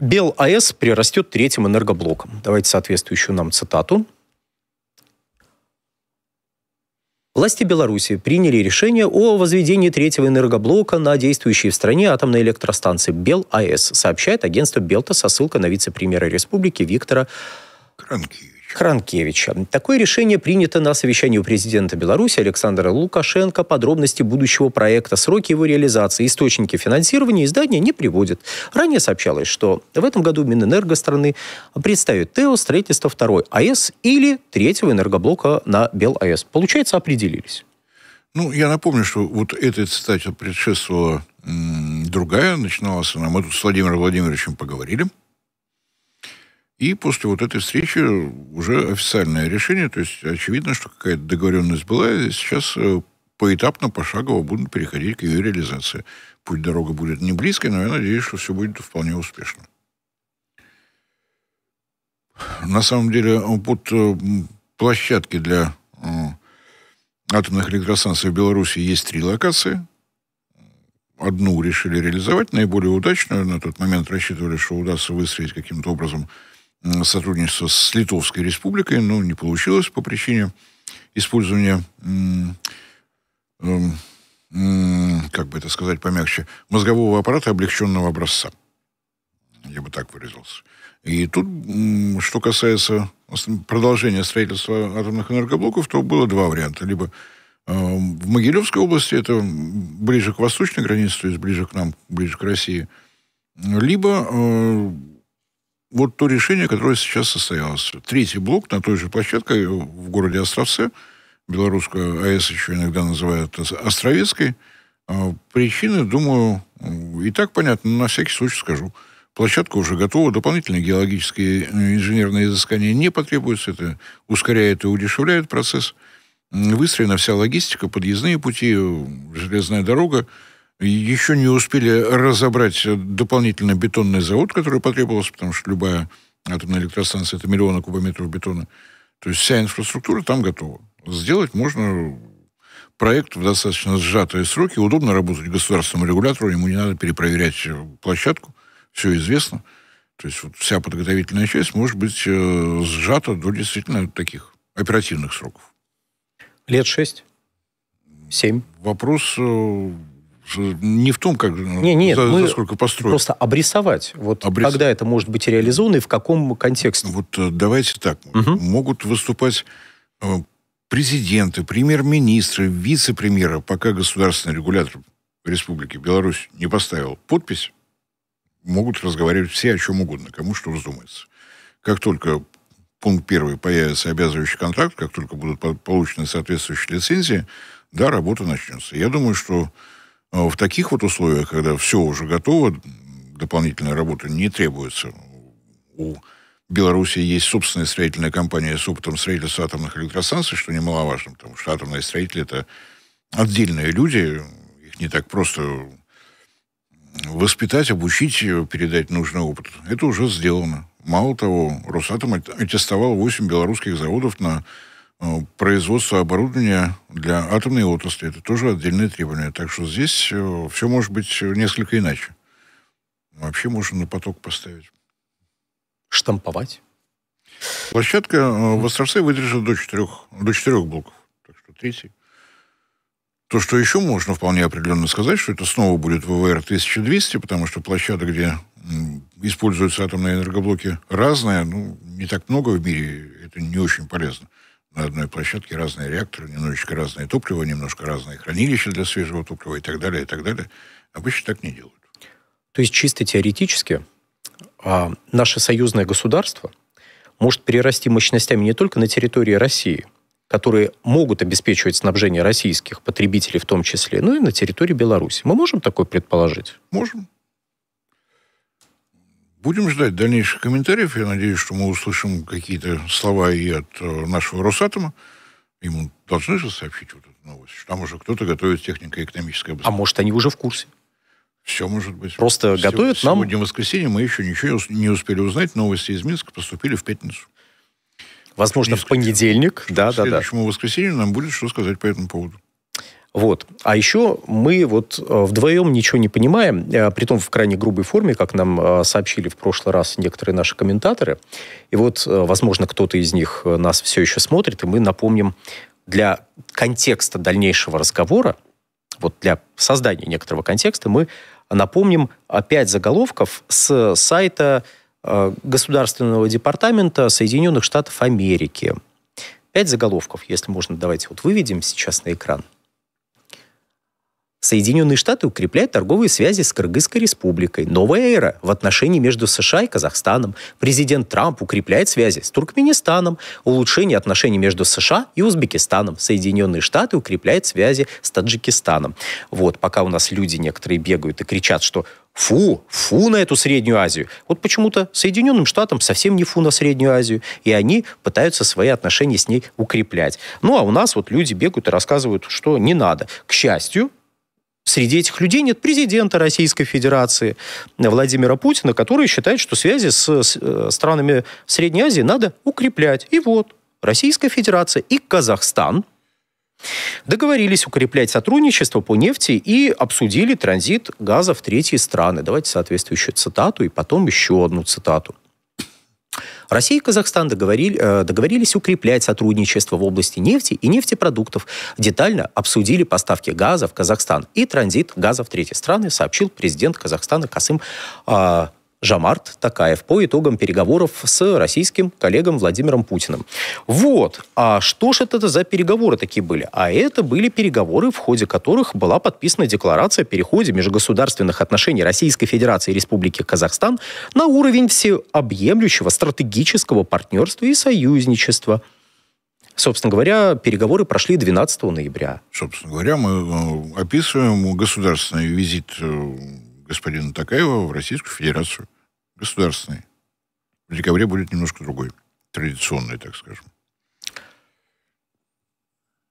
Бел АЭС прирастет третьим энергоблоком. Давайте соответствующую нам цитату. Власти Беларуси приняли решение о возведении третьего энергоблока на действующей в стране атомной электростанции БелАЭС, сообщает агентство Белта со ссылкой на вице-премьера республики Виктора Кранкевича. Хранкевича. Такое решение принято на совещании у президента Беларуси Александра Лукашенко. Подробности будущего проекта, сроки его реализации, источники финансирования издания не приводит. Ранее сообщалось, что в этом году Минэнерго страны представит ТЭО строительство второй АЭС или третьего энергоблока на БелАЭС. Получается, определились. Ну, я напомню, что вот этой цитате предшествовала другая, начиналась она. Мы тут с Владимиром Владимировичем поговорили. И после вот этой встречи уже официальное решение, то есть очевидно, что какая-то договоренность была, и сейчас э, поэтапно, пошагово будут переходить к ее реализации. Путь дорога будет не близкой, но я надеюсь, что все будет вполне успешно. На самом деле, э, под э, площадки для атомных электростанций в Беларуси есть три локации. Одну решили реализовать, наиболее удачную. На тот момент рассчитывали, что удастся выстроить каким-то образом сотрудничество с Литовской Республикой, но не получилось по причине использования, эм, как бы это сказать помягче, мозгового аппарата облегченного образца. Я бы так выразился. И тут, что касается продолжения строительства атомных энергоблоков, то было два варианта. Либо эм, в Могилевской области, это ближе к восточной границе, то есть ближе к нам, ближе к России, либо э, вот то решение, которое сейчас состоялось. Третий блок на той же площадке в городе Островце, белорусскую АЭС еще иногда называют Островецкой. А, причины, думаю, и так понятно, но на всякий случай скажу. Площадка уже готова, дополнительные геологические э, инженерные изыскания не потребуются, это ускоряет и удешевляет процесс. Выстроена вся логистика, подъездные пути, железная дорога, еще не успели разобрать дополнительно бетонный завод, который потребовался, потому что любая атомная электростанция – это миллионы кубометров бетона. То есть вся инфраструктура там готова. Сделать можно проект в достаточно сжатые сроки. Удобно работать государственному регулятору, ему не надо перепроверять площадку. Все известно. То есть вот вся подготовительная часть может быть э, сжата до действительно таких оперативных сроков. Лет шесть? Семь? Вопрос э, не в том, как ну, не, нет, за, мы за сколько построить. Просто обрисовать. Вот Обрис... когда это может быть реализовано и в каком контексте. Вот э, давайте так. Угу. Могут выступать э, президенты, премьер-министры, вице-премьеры, пока государственный регулятор Республики Беларусь не поставил подпись, могут разговаривать все о чем угодно, кому что вздумается. Как только пункт первый появится обязывающий контракт, как только будут получены соответствующие лицензии, да, работа начнется. Я думаю, что а в таких вот условиях, когда все уже готово, дополнительная работа не требуется. У Беларуси есть собственная строительная компания с опытом строительства атомных электростанций, что немаловажно, потому что атомные строители — это отдельные люди, их не так просто воспитать, обучить, передать нужный опыт. Это уже сделано. Мало того, Росатом аттестовал 8 белорусских заводов на Э, производство оборудования для атомной отрасли. Это тоже отдельное требование. Так что здесь э, все может быть э, несколько иначе. Вообще можно на поток поставить. Штамповать? Площадка в Островце выдержит до четырех, до четырех блоков. Так что третий. То, что еще можно вполне определенно сказать, что это снова будет ВВР-1200, потому что площадок, где используются атомные энергоблоки, разная, ну, не так много в мире, это не очень полезно на одной площадке разные реакторы, немножечко разное топливо, немножко разные хранилища для свежего топлива и так далее, и так далее. Обычно так не делают. То есть чисто теоретически а, наше союзное государство может перерасти мощностями не только на территории России, которые могут обеспечивать снабжение российских потребителей в том числе, но и на территории Беларуси. Мы можем такое предположить? Можем. Будем ждать дальнейших комментариев. Я надеюсь, что мы услышим какие-то слова и от э, нашего Росатома. Ему должны же сообщить вот эту новость. Что там уже кто-то готовит технико-экономическое А может, они уже в курсе? Все может быть. Просто Сего- готовят сегодня нам... Сегодня воскресенье, мы еще ничего не успели узнать. Новости из Минска поступили в пятницу. Возможно, в понедельник. Да, да, да. К следующему да. воскресенью нам будет что сказать по этому поводу. Вот. А еще мы вот э, вдвоем ничего не понимаем, э, притом в крайне грубой форме, как нам э, сообщили в прошлый раз некоторые наши комментаторы. И вот, возможно, кто-то из них нас все еще смотрит, и мы напомним для контекста дальнейшего разговора, вот для создания некоторого контекста, мы напомним опять заголовков с сайта Государственного департамента Соединенных Штатов Америки. Пять заголовков, если можно, давайте вот выведем сейчас на экран – Соединенные Штаты укрепляют торговые связи с Кыргызской республикой. Новая эра в отношении между США и Казахстаном. Президент Трамп укрепляет связи с Туркменистаном. Улучшение отношений между США и Узбекистаном. Соединенные Штаты укрепляют связи с Таджикистаном. Вот, пока у нас люди некоторые бегают и кричат, что фу, фу на эту Среднюю Азию. Вот почему-то Соединенным Штатам совсем не фу на Среднюю Азию, и они пытаются свои отношения с ней укреплять. Ну, а у нас вот люди бегают и рассказывают, что не надо. К счастью, Среди этих людей нет президента Российской Федерации Владимира Путина, который считает, что связи с, э, странами Средней Азии надо укреплять. И вот Российская Федерация и Казахстан Договорились укреплять сотрудничество по нефти и обсудили транзит газа в третьи страны. Давайте соответствующую цитату и потом еще одну цитату. Россия и Казахстан договорили, э, договорились укреплять сотрудничество в области нефти и нефтепродуктов. Детально обсудили поставки газа в Казахстан и транзит газа в третьи страны, сообщил президент Казахстана Касым а, Жамарт Такаев по итогам переговоров с российским коллегом Владимиром Путиным. Вот, а что же это за переговоры такие были? А это были переговоры, в ходе которых была подписана декларация о переходе межгосударственных отношений Российской Федерации и Республики Казахстан на уровень всеобъемлющего стратегического партнерства и союзничества. Собственно говоря, переговоры прошли 12 ноября. Собственно говоря, мы э, описываем государственный визит э, господина Такаева в Российскую Федерацию, государственный. В декабре будет немножко другой, традиционный, так скажем.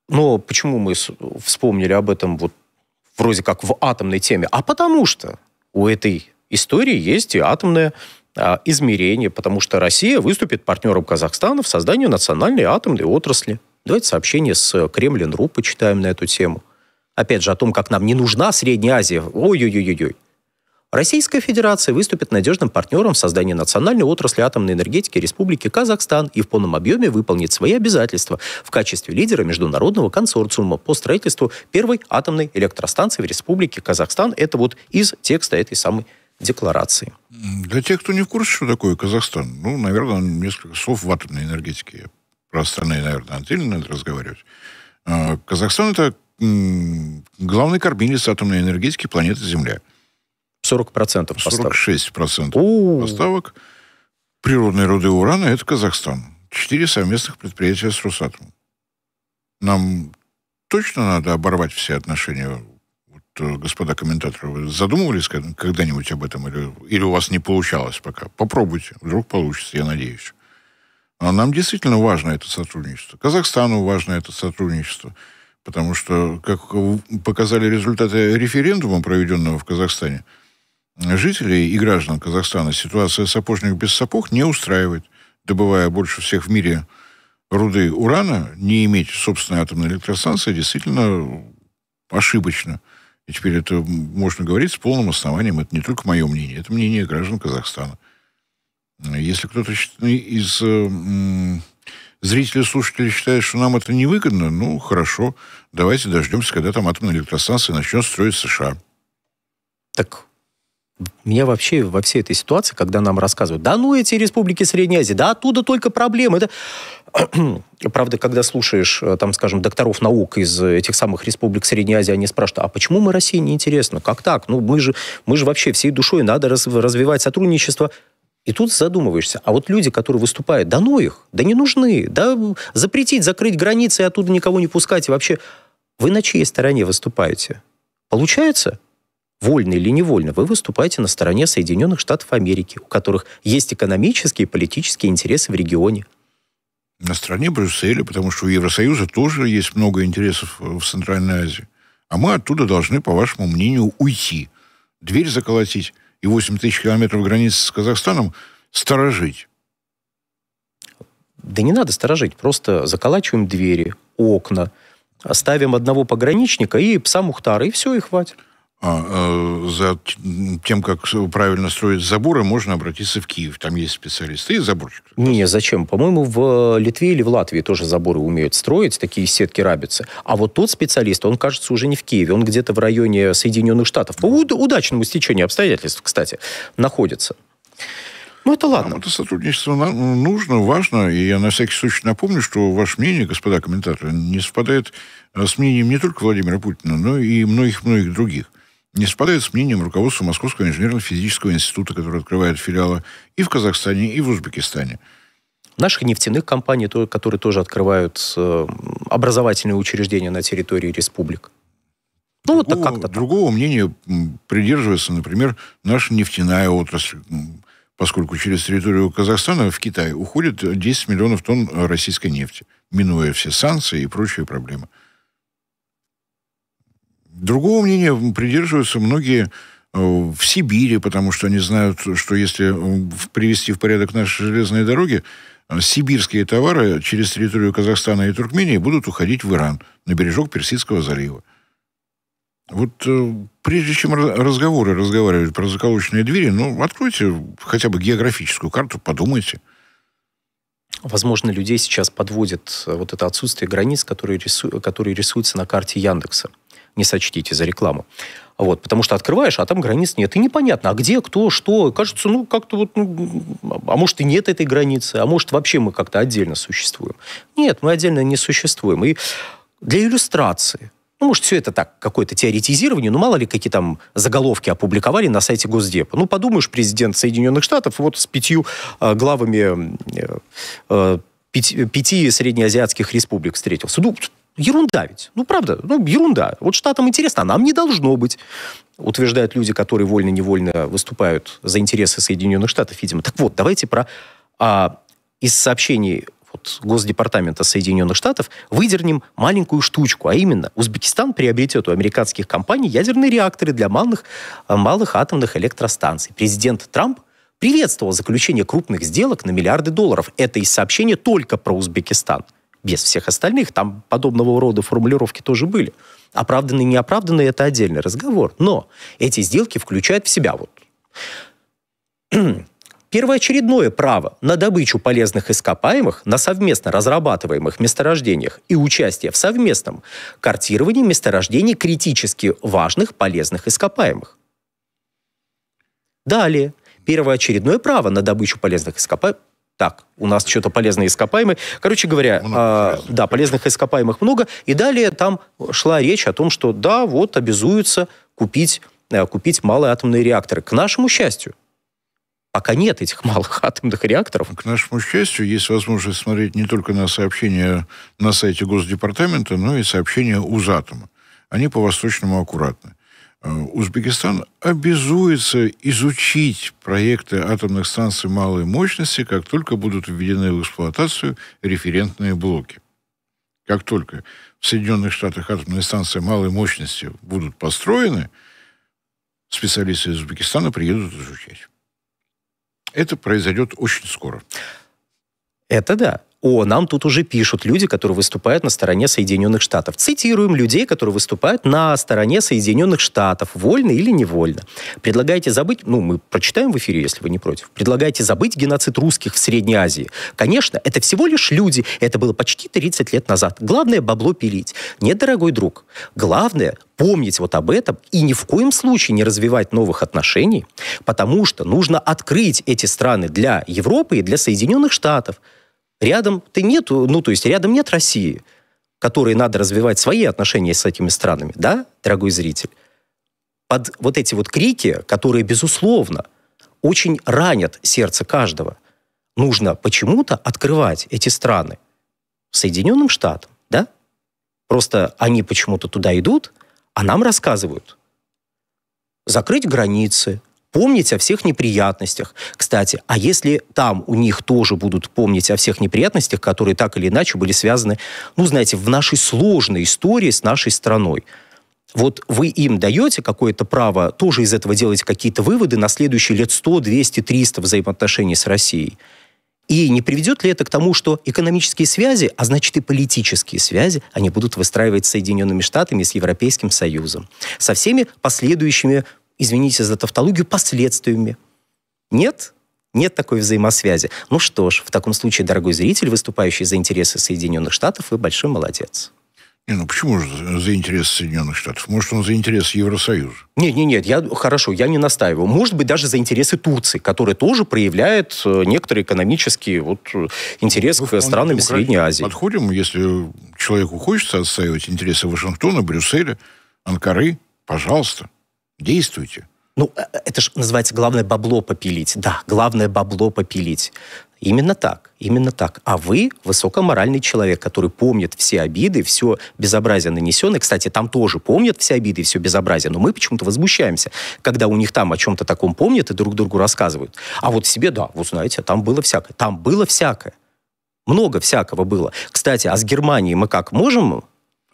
Но почему мы вспомнили об этом вот вроде как в атомной теме? А потому что у этой истории есть и атомное а, измерение, потому что Россия выступит партнером Казахстана в создании национальной атомной отрасли. Давайте сообщение с э, Кремлин.ру почитаем на эту тему. Опять же, о том, как нам не нужна Средняя Азия. Ой-ой-ой-ой. Российская Федерация выступит надежным партнером в создании национальной отрасли атомной энергетики Республики Казахстан и в полном объеме выполнит свои обязательства в качестве лидера международного консорциума по строительству первой атомной электростанции в Республике Казахстан. Это вот из текста этой самой декларации. Для тех, кто не в курсе, что такое Казахстан, ну, наверное, несколько слов в атомной энергетике. Про остальные, наверное, отдельно надо разговаривать. А, Казахстан – это главный кормилец атомной энергетики планеты Земля – 40% поставок. 46% У-у-у. поставок. Природные руды урана – это Казахстан. Четыре совместных предприятия с Росатомом. Нам точно надо оборвать все отношения? Вот, э, господа комментаторы, вы задумывались когда-нибудь об этом? Или, или у вас не получалось пока? Попробуйте, вдруг получится, я надеюсь. Но а нам действительно важно это сотрудничество. Казахстану важно это сотрудничество. Потому что, как показали результаты референдума, проведенного в Казахстане, жителей и граждан Казахстана ситуация сапожник без сапог не устраивает. Добывая больше всех в мире руды урана, не иметь собственной атомной электростанции действительно ошибочно. И теперь это можно говорить с полным основанием. Это не только мое мнение, это мнение граждан Казахстана. Если кто-то ну, из зрителей, слушателей считает, что нам это невыгодно, ну, хорошо, давайте дождемся, когда там атомная электростанция начнет строить США. Так меня вообще во всей этой ситуации, когда нам рассказывают, да ну эти республики Средней Азии, да оттуда только проблемы. Это... Правда, когда слушаешь, э, там, скажем, докторов наук из этих самых республик Средней Азии, они спрашивают, а почему мы России не неинтересны? Как так? Ну, мы же, мы же вообще всей душой надо раз, развивать сотрудничество. И тут задумываешься, а вот люди, которые выступают, да ну их, да не нужны, да запретить, закрыть границы и оттуда никого не пускать, и вообще вы на чьей стороне выступаете? Получается? вольно или невольно, вы выступаете на стороне Соединенных Штатов Америки, у которых есть экономические и политические интересы в регионе. На стороне Брюсселя, потому что у Евросоюза тоже есть много интересов э, в Центральной Азии. А мы оттуда должны, по вашему мнению, уйти. Дверь заколотить и 8 тысяч километров границы с Казахстаном сторожить. Да не надо сторожить, просто заколачиваем двери, окна, ставим одного пограничника и пса Мухтара, и все, и хватит. А, э, за тем, как правильно строить заборы, можно обратиться в Киев. Там есть специалисты и заборщик. Не, зачем? По-моему, в э, Литве или в Латвии тоже заборы умеют строить, такие сетки рабицы. А вот тот специалист, он, кажется, уже не в Киеве, он где-то в районе Соединенных Штатов. По уд- удачному стечению обстоятельств, кстати, находится. Ну, это ладно. Нам это сотрудничество нужно, важно. И я на всякий случай напомню, что ваше мнение, господа комментаторы, не совпадает э, с мнением не только Владимира Путина, но и многих-многих других не совпадает с мнением руководства Московского инженерно-физического института, который открывает филиалы и в Казахстане, и в Узбекистане. Наших нефтяных компаний, которые тоже открывают э, образовательные учреждения на территории республик. Ну, вот так как-то Другого мнения придерживается, например, наша нефтяная отрасль, поскольку через территорию Казахстана в Китай уходит 10 миллионов тонн российской нефти, минуя все санкции и прочие проблемы. Другого мнения придерживаются многие э, в Сибири, потому что они знают, что если э, привести в порядок наши железные дороги, э, сибирские товары через территорию Казахстана и Туркмении будут уходить в Иран, на бережок Персидского залива. Вот прежде чем разговоры разговаривать про заколоченные двери, ну, откройте хотя бы географическую карту, подумайте. Возможно, людей сейчас подводит вот это отсутствие границ, которые, рису... которые рисуются на карте Яндекса не сочтите за рекламу. Вот, потому что открываешь, а там границ нет. И непонятно, а где, кто, что. Кажется, ну, как-то вот... Ну, а может, и нет этой границы, а может, вообще мы как-то отдельно существуем. Нет, мы отдельно не существуем. И для иллюстрации, ну, может, все это так, какое-то теоретизирование, но ну, мало ли какие там заголовки опубликовали на сайте Госдепа. Ну, подумаешь, президент Соединенных Штатов вот с пятью э, главами э, э, пяти, пяти среднеазиатских республик встретился. Ну, Ерунда ведь. Ну, правда, ну, ерунда. Вот штатам интересно, а нам не должно быть. Утверждают люди, которые вольно-невольно выступают за интересы Соединенных Штатов, видимо. Так вот, давайте про... А, из сообщений вот, Госдепартамента Соединенных Штатов выдернем маленькую штучку, а именно Узбекистан приобретет у американских компаний ядерные реакторы для малых, э, малых атомных электростанций. Президент Трамп приветствовал заключение крупных сделок на миллиарды долларов. Это из сообщения только про Узбекистан – без всех остальных. Там подобного рода формулировки тоже были. Оправданные неоправданные – это отдельный разговор. Но эти сделки включают в себя вот первоочередное право на добычу полезных ископаемых на совместно разрабатываемых месторождениях и участие в совместном картировании месторождений критически важных полезных ископаемых. Далее, первоочередное право на добычу полезных ископаемых так, у нас что-то полезное ископаемое. Короче говоря, э, да, полезных ископаемых много. И далее там шла речь о том, что да, вот обязуются купить, э, купить малые атомные реакторы. К нашему счастью, пока нет этих малых атомных реакторов. К нашему счастью, есть возможность смотреть не только на сообщения на сайте Госдепартамента, но и сообщения УЗАТОМа. Они по-восточному аккуратны. Э, Узбекистан обязуется изучить проекты атомных станций малой мощности, как только будут введены в эксплуатацию референтные блоки. Как только в Соединенных Штатах атомные станции малой мощности будут построены, специалисты из Узбекистана приедут изучать. Это произойдет очень скоро. Это да. О, нам тут уже пишут люди, которые выступают на стороне Соединенных Штатов. Цитируем людей, которые выступают на стороне Соединенных Штатов, вольно или невольно. Предлагайте забыть, ну, мы прочитаем в эфире, если вы не против, Предлагайте забыть геноцид русских в Средней Азии. Конечно, это всего лишь люди, это было почти 30 лет назад. Главное бабло пилить. Нет, дорогой друг, главное помнить вот об этом и ни в коем случае не развивать новых отношений, потому что нужно открыть эти страны для Европы и для Соединенных Штатов. Рядом ты нету, ну то есть рядом нет России, которой надо развивать свои отношения с этими странами, да, дорогой зритель? Под вот эти вот крики, которые, безусловно, очень ранят сердце каждого, нужно почему-то открывать эти страны Соединенным Штатам, да? Просто они почему-то туда идут, а нам рассказывают. Закрыть границы, помнить о всех неприятностях. Кстати, а если там у них тоже будут помнить о всех неприятностях, которые так или иначе были связаны, ну, знаете, в нашей сложной истории с нашей страной, вот вы им даете какое-то право тоже из этого делать какие-то выводы на следующие лет 100, 200, 300 взаимоотношений с Россией. И не приведет ли это к тому, что экономические связи, а значит и политические связи, они будут выстраивать с Соединенными Штатами и с Европейским Союзом, со всеми последующими извините за тавтологию, последствиями. Нет? Нет такой взаимосвязи. Ну что ж, в таком случае, дорогой зритель, выступающий за интересы Соединенных Штатов, вы большой молодец. Не, ну почему же за интересы Соединенных Штатов? Может, он за интересы Евросоюза? Нет, нет, нет, я хорошо, я не настаиваю. Может быть, даже за интересы Турции, которая тоже проявляет э, некоторые экономические вот, э, интересы Вы, ну, к странам Средней Азии. Подходим, если человеку хочется отстаивать интересы Вашингтона, Брюсселя, Анкары, пожалуйста. Действуйте. Ну, э, э, это же называется «главное бабло попилить». Да, главное бабло попилить. Именно так, именно так. А вы высокоморальный человек, который помнит все обиды, все безобразие нанесенное. Кстати, там тоже помнят все обиды и все безобразие, но мы почему-то возмущаемся, когда у них там о чем-то таком помнят и друг другу рассказывают. А вот себе, да, вы знаете, там было всякое. Там было всякое. Много всякого было. Кстати, а с Германией мы как можем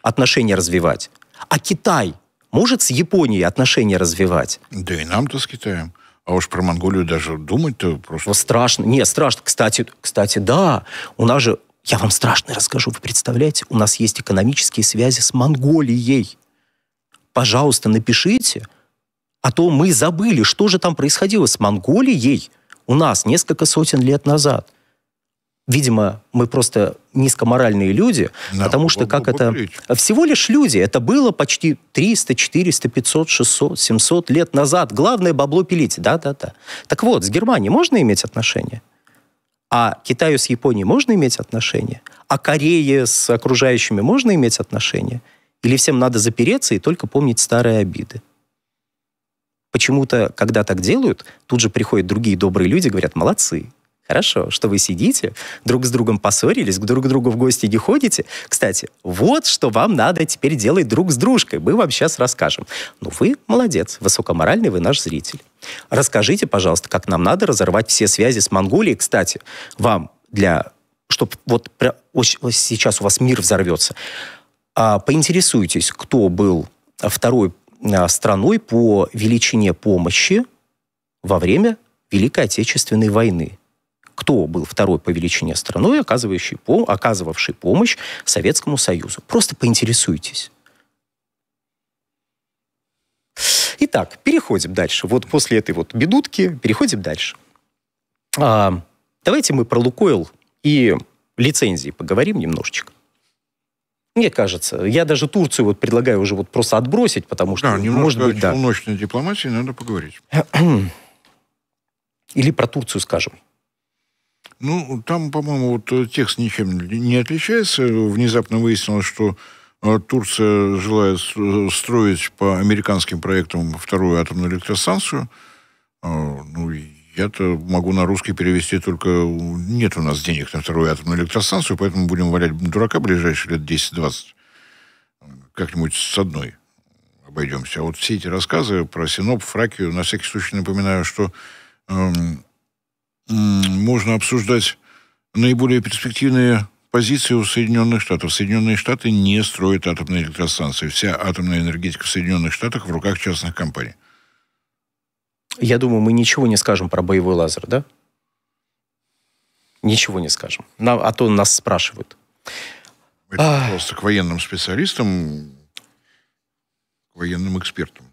отношения развивать? А Китай – может с Японией отношения развивать? Да и нам-то с Китаем. А уж про Монголию даже думать-то просто... Ну, страшно. Не, страшно. Кстати, кстати, да. У нас же... Я вам страшно расскажу. Вы представляете, у нас есть экономические связи с Монголией. Пожалуйста, напишите, а то мы забыли, что же там происходило с Монголией у нас несколько сотен лет назад. Видимо, мы просто низкоморальные люди, да, потому что как это... Ключ. Всего лишь люди. Это было почти 300, 400, 500, 600, 700 лет назад. Главное бабло пилить. Да-да-да. Так вот, с Германией можно иметь отношения? А Китаю с Японией можно иметь отношения? А Корее с окружающими можно иметь отношения? Или всем надо запереться и только помнить старые обиды? Почему-то, когда так делают, тут же приходят другие добрые люди и говорят, молодцы, Хорошо, что вы сидите, друг с другом поссорились, друг к другу в гости не ходите. Кстати, вот что вам надо теперь делать друг с дружкой. Мы вам сейчас расскажем. Ну, вы молодец, высокоморальный вы наш зритель. Расскажите, пожалуйста, как нам надо разорвать все связи с Монголией. Кстати, вам для... чтобы вот сейчас у вас мир взорвется. А, поинтересуйтесь, кто был второй а, страной по величине помощи во время Великой Отечественной войны – кто был второй по величине страной, оказывающей, оказывавшей помощь Советскому Союзу. Просто поинтересуйтесь. Итак, переходим дальше. Вот после этой вот бедутки переходим дальше. А, давайте мы про Лукойл и лицензии поговорим немножечко. Мне кажется, я даже Турцию вот предлагаю уже вот просто отбросить, потому что да, может быть, да. полночной дипломатии надо поговорить. Или про Турцию скажем. Ну, там, по-моему, вот э, текст ничем не отличается. Внезапно выяснилось, что э, Турция желает э, строить по американским проектам вторую атомную электростанцию. А, ну, я-то могу на русский перевести только «нет у нас денег на вторую атомную электростанцию, поэтому будем валять дурака ближайшие лет 10-20». Как-нибудь с одной обойдемся. А вот все эти рассказы про Синоп, Фракию, на всякий случай напоминаю, что эм, можно обсуждать наиболее перспективные позиции у Соединенных Штатов. Соединенные Штаты не строят атомные электростанции. Вся атомная энергетика в Соединенных Штатах в руках частных компаний. Я думаю, мы ничего не скажем про боевой лазер, да? Ничего не скажем. Нам, а то нас спрашивают. Это, а... к военным специалистам, к военным экспертам.